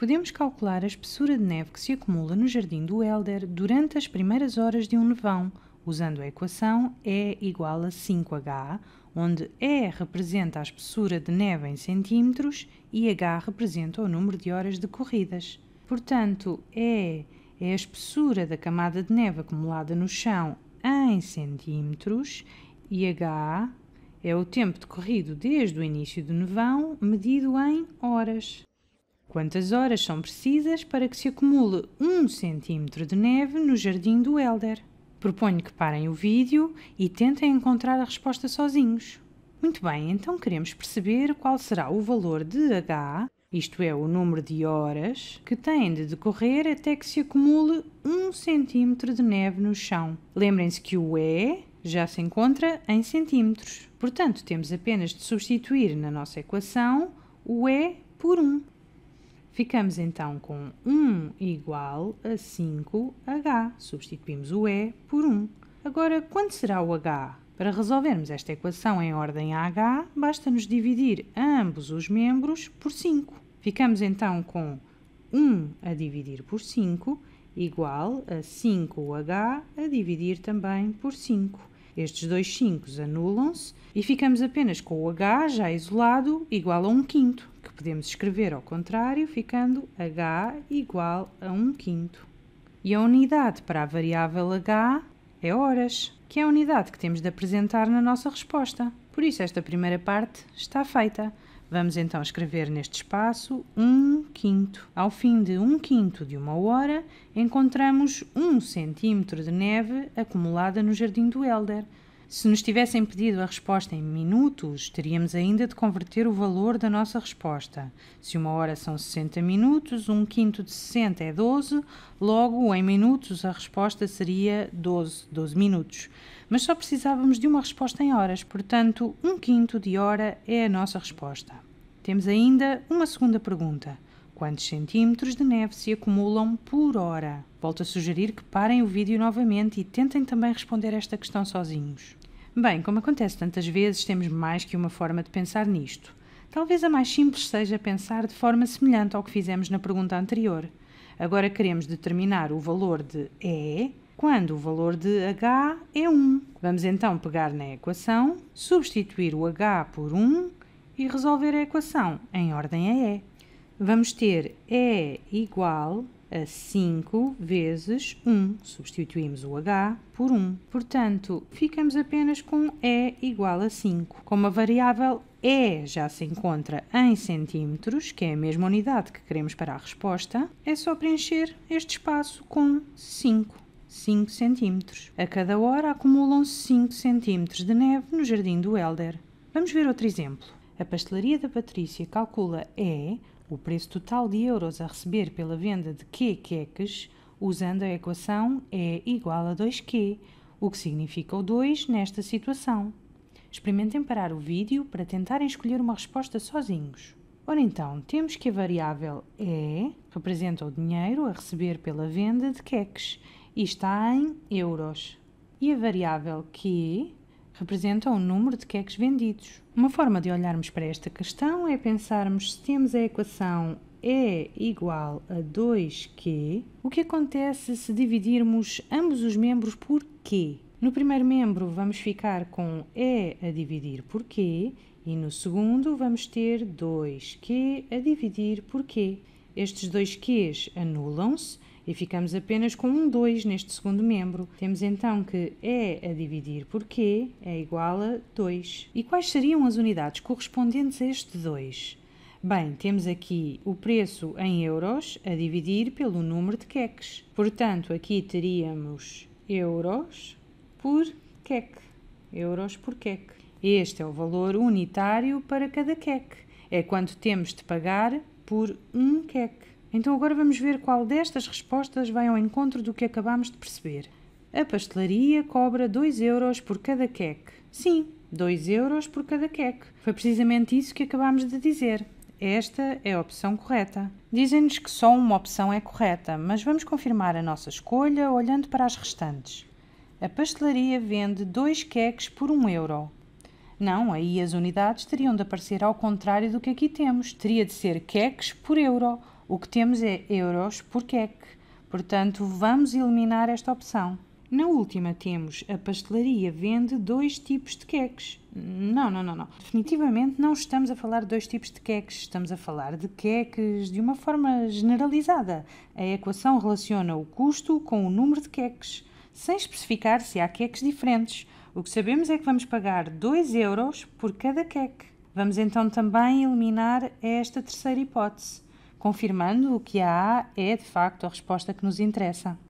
podemos calcular a espessura de neve que se acumula no jardim do Helder durante as primeiras horas de um nevão, usando a equação E igual a 5H, onde E representa a espessura de neve em centímetros e H representa o número de horas decorridas. Portanto, E é a espessura da camada de neve acumulada no chão em centímetros e H é o tempo decorrido desde o início do nevão medido em horas. Quantas horas são precisas para que se acumule 1 centímetro de neve no jardim do Elder? Proponho que parem o vídeo e tentem encontrar a resposta sozinhos. Muito bem, então queremos perceber qual será o valor de H, isto é, o número de horas, que tem de decorrer até que se acumule 1 centímetro de neve no chão. Lembrem-se que o E já se encontra em centímetros. Portanto, temos apenas de substituir na nossa equação o E por 1. Ficamos então com 1 igual a 5h. Substituímos o E por 1. Agora, quanto será o H? Para resolvermos esta equação em ordem H, basta-nos dividir ambos os membros por 5. Ficamos então com 1 a dividir por 5 igual a 5h a dividir também por 5. Estes dois 5 anulam-se e ficamos apenas com o H já isolado igual a 1 um quinto, que podemos escrever ao contrário, ficando H igual a 1 um quinto. E a unidade para a variável H é horas, que é a unidade que temos de apresentar na nossa resposta. Por isso, esta primeira parte está feita. Vamos então escrever neste espaço um quinto. Ao fim de um quinto de uma hora, encontramos um centímetro de neve acumulada no jardim do Elder. Se nos tivessem pedido a resposta em minutos, teríamos ainda de converter o valor da nossa resposta. Se uma hora são 60 minutos, um quinto de 60 é 12, logo em minutos a resposta seria 12, 12 minutos. Mas só precisávamos de uma resposta em horas, portanto, um quinto de hora é a nossa resposta. Temos ainda uma segunda pergunta. Quantos centímetros de neve se acumulam por hora? Volto a sugerir que parem o vídeo novamente e tentem também responder esta questão sozinhos. Bem, como acontece tantas vezes, temos mais que uma forma de pensar nisto. Talvez a mais simples seja pensar de forma semelhante ao que fizemos na pergunta anterior. Agora queremos determinar o valor de E quando o valor de H é 1. Vamos então pegar na equação, substituir o H por 1 e resolver a equação em ordem a E. Vamos ter E igual a 5 vezes 1. Substituímos o H por 1. Portanto, ficamos apenas com E igual a 5. Como a variável E já se encontra em centímetros, que é a mesma unidade que queremos para a resposta, é só preencher este espaço com 5. 5 centímetros. A cada hora acumulam-se 5 centímetros de neve no jardim do Elder. Vamos ver outro exemplo. A pastelaria da Patrícia calcula E o preço total de euros a receber pela venda de Q queques, usando a equação, é igual a 2Q, o que significa o 2 nesta situação. Experimentem parar o vídeo para tentarem escolher uma resposta sozinhos. Ora então, temos que a variável E é representa o dinheiro a receber pela venda de queques e está em euros. E a variável Q representam o número de queques vendidos. Uma forma de olharmos para esta questão é pensarmos se temos a equação E igual a 2Q, o que acontece se dividirmos ambos os membros por Q? No primeiro membro vamos ficar com E a dividir por Q e no segundo vamos ter 2Q a dividir por Q. Estes dois Qs anulam-se e ficamos apenas com um 2 neste segundo membro. Temos então que E a dividir por Q é igual a 2. E quais seriam as unidades correspondentes a este 2? Bem, temos aqui o preço em euros a dividir pelo número de queques. Portanto, aqui teríamos euros por queque. Euros por queque. Este é o valor unitário para cada queque. É quanto temos de pagar por um queque. Então agora vamos ver qual destas respostas vai ao encontro do que acabamos de perceber. A pastelaria cobra 2 euros por cada queque. Sim, 2 euros por cada queque. Foi precisamente isso que acabámos de dizer. Esta é a opção correta. Dizem-nos que só uma opção é correta, mas vamos confirmar a nossa escolha olhando para as restantes. A pastelaria vende 2 queques por 1 um euro. Não, aí as unidades teriam de aparecer ao contrário do que aqui temos. Teria de ser queques por euro. O que temos é euros por queque. Portanto, vamos eliminar esta opção. Na última temos a pastelaria vende dois tipos de queques. Não, não, não, não. Definitivamente não estamos a falar de dois tipos de queques, estamos a falar de queques de uma forma generalizada. A equação relaciona o custo com o número de queques, sem especificar se há queques diferentes. O que sabemos é que vamos pagar 2 euros por cada queque. Vamos então também eliminar esta terceira hipótese, confirmando o que a A é de facto a resposta que nos interessa.